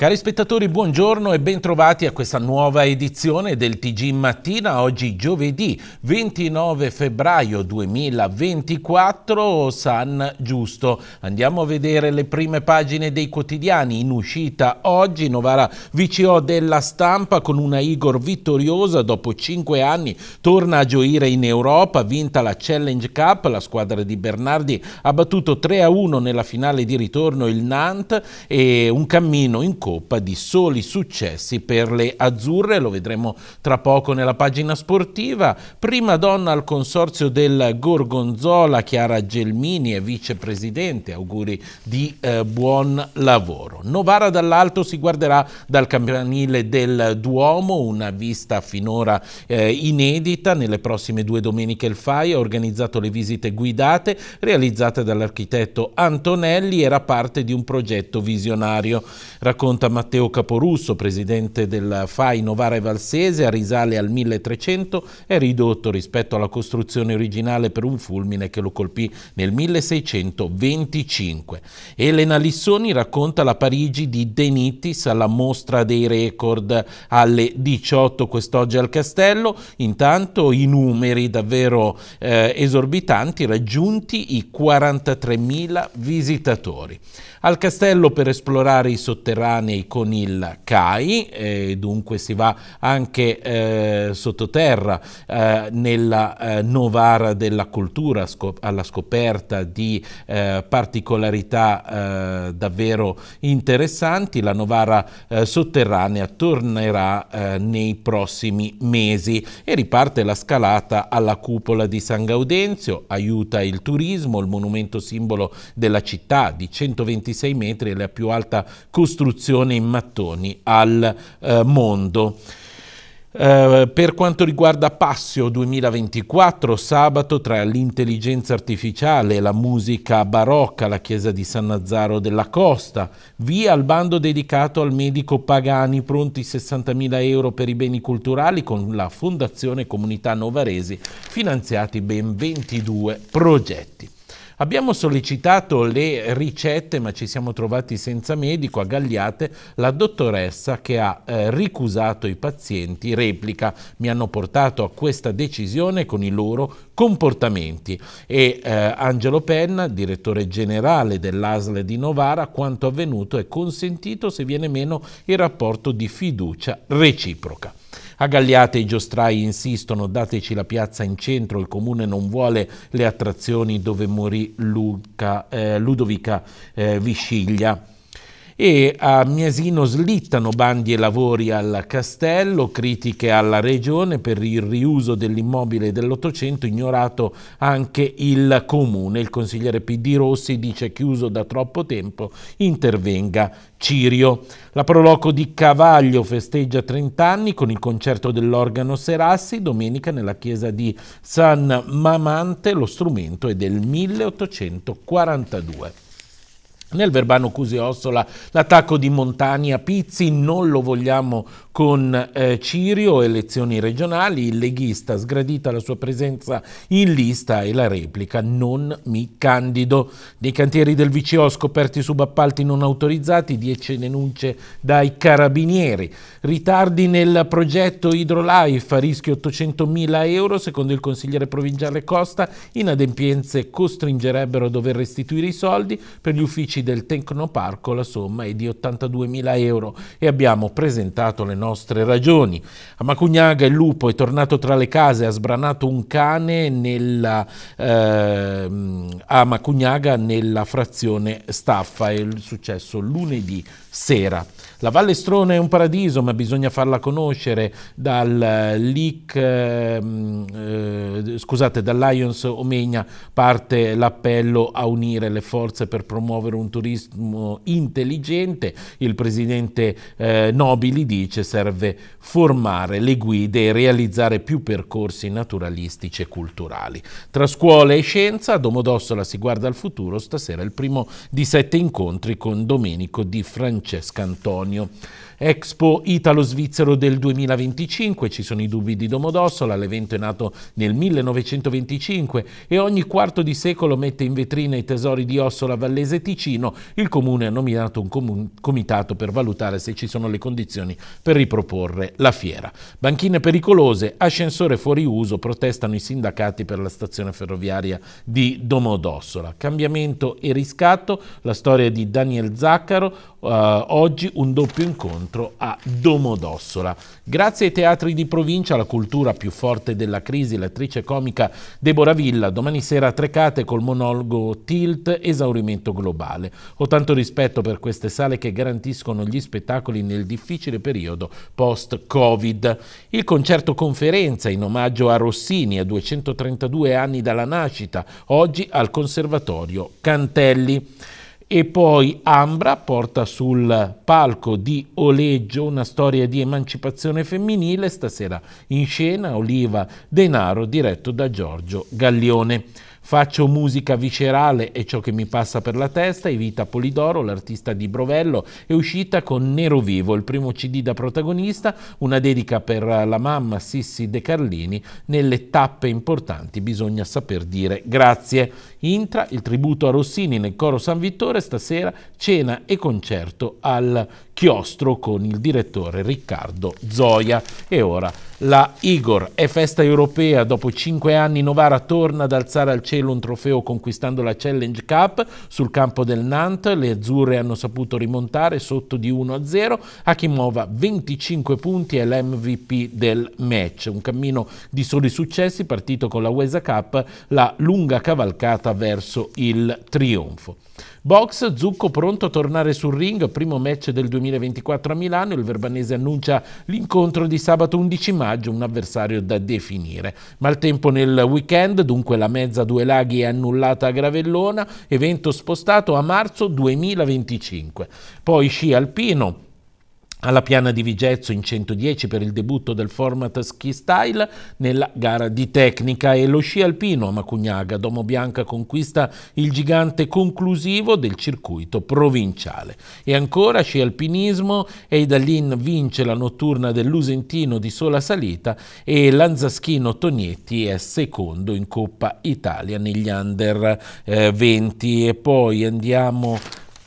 Cari spettatori, buongiorno e bentrovati a questa nuova edizione del TG Mattina, oggi giovedì 29 febbraio 2024, San Giusto. Andiamo a vedere le prime pagine dei quotidiani in uscita oggi, Novara VCO della stampa con una Igor vittoriosa dopo 5 anni, torna a gioire in Europa, vinta la Challenge Cup, la squadra di Bernardi ha battuto 3-1 nella finale di ritorno il Nantes e un cammino in corso Coppa di soli successi per le azzurre, lo vedremo tra poco nella pagina sportiva, prima donna al consorzio del Gorgonzola, Chiara Gelmini è vicepresidente, auguri di eh, buon lavoro. Novara dall'alto si guarderà dal campanile del Duomo, una vista finora eh, inedita, nelle prossime due domeniche il FAI ha organizzato le visite guidate realizzate dall'architetto Antonelli, era parte di un progetto visionario. Racconta rimonta Matteo Caporusso, presidente della FAI Novara e Valsese, risale al 1300, è ridotto rispetto alla costruzione originale per un fulmine che lo colpì nel 1625. Elena Lissoni racconta la Parigi di Denitis alla Mostra dei Record alle 18 quest'oggi al Castello. Intanto i numeri davvero eh, esorbitanti, raggiunti i 43.000 visitatori. Al Castello per esplorare i sotterranei sotterranei con il CAI, eh, dunque si va anche eh, sottoterra eh, nella eh, Novara della cultura scop alla scoperta di eh, particolarità eh, davvero interessanti. La Novara sotterranea tornerà nei prossimi mesi e riparte la scalata alla cupola di San Gaudenzio, aiuta il turismo, il monumento simbolo della città di 126 metri e la più alta costruzione produzione in mattoni al eh, mondo. Eh, per quanto riguarda Passio 2024, sabato tra l'intelligenza artificiale e la musica barocca alla chiesa di San Nazaro della Costa, via al bando dedicato al medico Pagani, pronti 60.000 euro per i beni culturali con la Fondazione Comunità Novaresi, finanziati ben 22 progetti. Abbiamo sollecitato le ricette ma ci siamo trovati senza medico a Gagliate, la dottoressa che ha eh, ricusato i pazienti replica mi hanno portato a questa decisione con i loro comportamenti e eh, Angelo Penna, direttore generale dell'ASL di Novara, quanto avvenuto è consentito se viene meno il rapporto di fiducia reciproca. A Galliate i giostrai insistono dateci la piazza in centro, il comune non vuole le attrazioni dove morì Luca, eh, Ludovica eh, Visciglia e a Miesino slittano bandi e lavori al castello, critiche alla regione per il riuso dell'immobile dell'Ottocento, ignorato anche il comune. Il consigliere PD Rossi dice chiuso da troppo tempo, intervenga Cirio. La Proloco di Cavaglio festeggia 30 anni con il concerto dell'organo Serassi, domenica nella chiesa di San Mamante, lo strumento è del 1842. Nel Verbano Cusi Ossola l'attacco di Montagna Pizzi non lo vogliamo con eh, Cirio, elezioni regionali, il leghista sgradita la sua presenza in lista e la replica non mi candido. Nei cantieri del VCO scoperti subappalti non autorizzati, 10 denunce dai carabinieri. Ritardi nel progetto Hydrolife a rischio 800.000 euro, secondo il consigliere provinciale Costa, inadempienze costringerebbero a dover restituire i soldi per gli uffici soci del Tecnoparco la somma è di 82.000 euro e abbiamo presentato le nostre ragioni. A Macugnaga il lupo è tornato tra le case, ha sbranato un cane nella, eh, a Macugnaga nella frazione Staffa, è successo lunedì sera. La Vallestrone è un paradiso, ma bisogna farla conoscere dal eh, leak, ehm, eh, scusate, dal Lions Omegna parte l'appello a unire le forze per promuovere un turismo intelligente. Il presidente eh, Nobili dice serve formare le guide e realizzare più percorsi naturalistici e culturali. Tra scuola e scienza, a Domodossola si guarda al futuro, stasera il primo di sette incontri con Domenico di Francesca Antonio. Antonio Expo Italo-Svizzero del 2025, ci sono i dubbi di Domodossola, l'evento è nato nel 1925 e ogni quarto di secolo mette in vetrina i tesori di Ossola Vallese e Ticino, il comune ha nominato un comitato per valutare se ci sono le condizioni per riproporre la fiera. Banchine pericolose, ascensore fuori uso, protestano i sindacati per la stazione ferroviaria di Domodossola. Cambiamento e riscatto, la storia di Daniel Zaccaro, eh, oggi un doppio incontro scontro a Domodossola. Grazie ai teatri di provincia, la cultura più forte della crisi, l'attrice comica Deborah Villa, domani sera a Trecate col monologo Tilt, esaurimento globale. Ho tanto rispetto per queste sale che garantiscono gli spettacoli nel difficile periodo post-Covid. Il concerto conferenza in omaggio a Rossini, a 232 anni dalla nascita, oggi al Conservatorio Cantelli e poi Ambra porta sul palco di Oleggio una storia di emancipazione femminile, stasera in scena Oliva Denaro diretto da Giorgio Gallione. Faccio musica viscerale e ciò che mi passa per la testa. Evita Polidoro, l'artista di Brovello, è uscita con Nero Vivo, il primo CD da protagonista, una dedica per la mamma Sissi De Carlini. Nelle tappe importanti bisogna saper dire grazie. Intra, il tributo a Rossini nel coro San Vittore, stasera cena e concerto al Chiostro con il direttore Riccardo Zoia. E ora la Igor è festa europea. Dopo cinque anni Novara torna ad alzare al cielo un trofeo conquistando la Challenge Cup sul campo del Nantes. Le azzurre hanno saputo rimontare sotto di 1-0. Akimova 25 punti è l'MVP del match. Un cammino di soli successi partito con la UEFA Cup, la lunga cavalcata verso il trionfo. Box, Zucco pronto a tornare sul ring, primo match del 2020 2024 a Milano il verbanese annuncia l'incontro di sabato 11 maggio, un avversario da definire. Maltempo nel weekend, dunque la mezza due laghi è annullata a Gravellona, evento spostato a marzo 2025. Poi sci alpino alla piana di Vigezzo in 110 per il debutto del format ski style nella gara di tecnica e lo sci alpino a Macugnaga. Domo Bianca conquista il gigante conclusivo del circuito provinciale. E ancora sci alpinismo, Eidalin vince la notturna del Lusentino di sola salita e Lanzaschino Tonietti è secondo in Coppa Italia negli under 20. Eh, e poi andiamo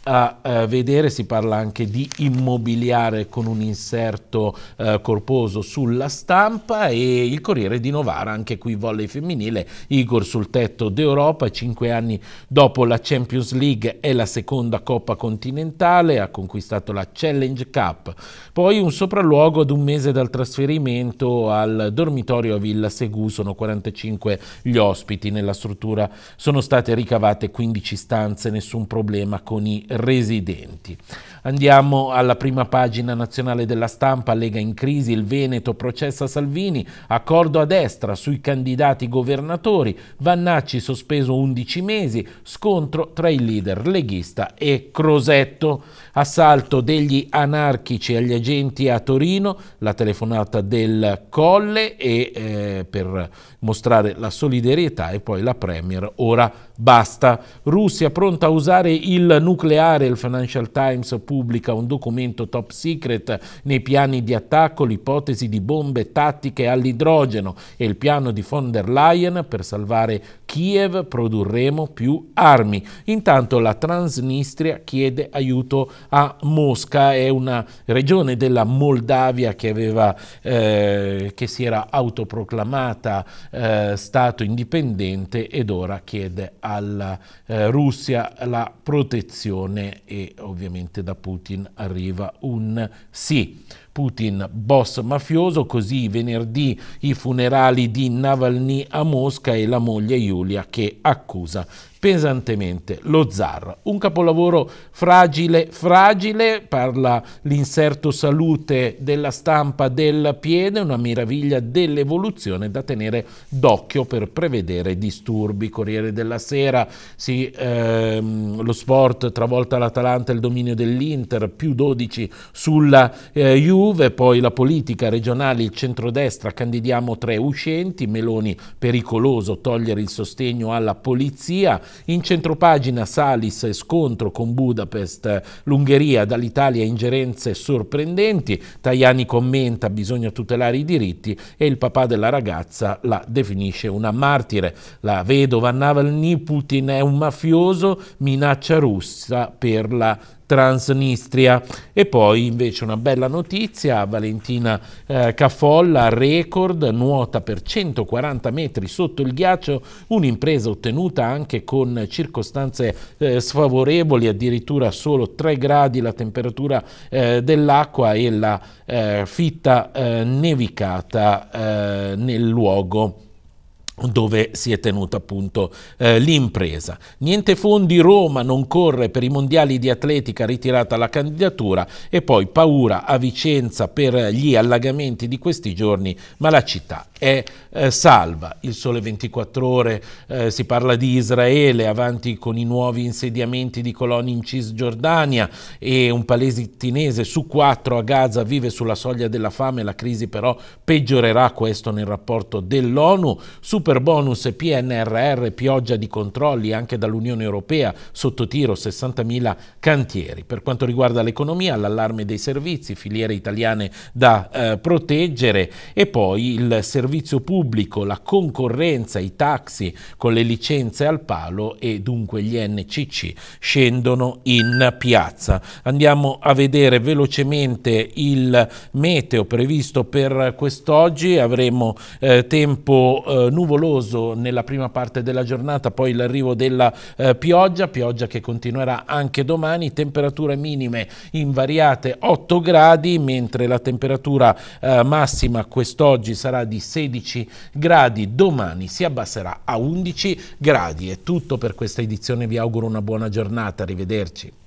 a eh, vedere, si parla anche di immobiliare con un inserto eh, corposo sulla stampa e il Corriere di Novara, anche qui volley femminile, Igor sul tetto d'Europa, cinque anni dopo la Champions League e la seconda Coppa Continentale, ha conquistato la Challenge Cup, poi un sopralluogo ad un mese dal trasferimento al dormitorio a Villa Segù, sono 45 gli ospiti nella struttura, sono state ricavate 15 stanze, nessun problema con i residenti. Andiamo alla prima pagina nazionale della stampa, Lega in crisi, il Veneto processa Salvini, accordo a destra sui candidati governatori, Vannacci sospeso 11 mesi, scontro tra il leader leghista e Crosetto, assalto degli anarchici agli agenti a Torino, la telefonata del Colle e eh, per mostrare la solidarietà e poi la Premier ora basta. Russia pronta a usare il nucleare nucleare, il Financial Times pubblica un documento top secret nei piani di attacco, l'ipotesi di bombe tattiche all'idrogeno e il piano di von der Leyen per salvare Kiev produrremo più armi. Intanto la Transnistria chiede aiuto a Mosca, è una regione della Moldavia che, aveva, eh, che si era autoproclamata eh, Stato indipendente ed ora chiede alla eh, Russia la protezione e ovviamente da Putin arriva un sì. Putin, boss mafioso, così venerdì i funerali di Navalny a Mosca e la moglie Giulia che accusa pesantemente lo zar. Un capolavoro fragile, fragile, parla l'inserto salute della stampa del piede, una meraviglia dell'evoluzione da tenere d'occhio per prevedere disturbi. Corriere della Sera, sì, ehm, lo sport travolta l'Atalanta, e il dominio dell'Inter, più 12 sulla eh, Juve, poi la politica regionale, il centrodestra, candidiamo tre uscenti, Meloni pericoloso, togliere il sostegno alla polizia, in centropagina Salis scontro con Budapest, l'Ungheria dall'Italia ingerenze sorprendenti, Tajani commenta bisogna tutelare i diritti e il papà della ragazza la definisce una martire. La vedova Navalny, Putin è un mafioso, minaccia russa per la Transnistria. E poi invece una bella notizia, Valentina eh, Cafolla, record, nuota per 140 metri sotto il ghiaccio, un'impresa ottenuta anche con circostanze eh, sfavorevoli, addirittura solo 3 gradi la temperatura eh, dell'acqua e la eh, fitta eh, nevicata eh, nel luogo dove si è tenuta appunto eh, l'impresa. Niente fondi Roma non corre per i mondiali di atletica ritirata la candidatura e poi paura a Vicenza per gli allagamenti di questi giorni, ma la città è eh, salva. Il sole 24 ore eh, si parla di Israele avanti con i nuovi insediamenti di coloni in Cisgiordania e un palestinese su quattro a Gaza vive sulla soglia della fame, la crisi però peggiorerà questo nel rapporto dell'ONU su Super bonus e PNRR, pioggia di controlli anche dall'Unione Europea, sotto tiro 60.000 cantieri. Per quanto riguarda l'economia, l'allarme dei servizi, filiere italiane da eh, proteggere e poi il servizio pubblico, la concorrenza, i taxi con le licenze al palo e dunque gli NCC scendono in piazza. Andiamo a vedere velocemente il meteo previsto per quest'oggi, avremo eh, tempo eh, nuvoloso nuvoloso nella prima parte della giornata, poi l'arrivo della eh, pioggia, pioggia che continuerà anche domani, temperature minime invariate 8 gradi, mentre la temperatura eh, massima quest'oggi sarà di 16 gradi, domani si abbasserà a 11 gradi. È tutto per questa edizione, vi auguro una buona giornata, arrivederci.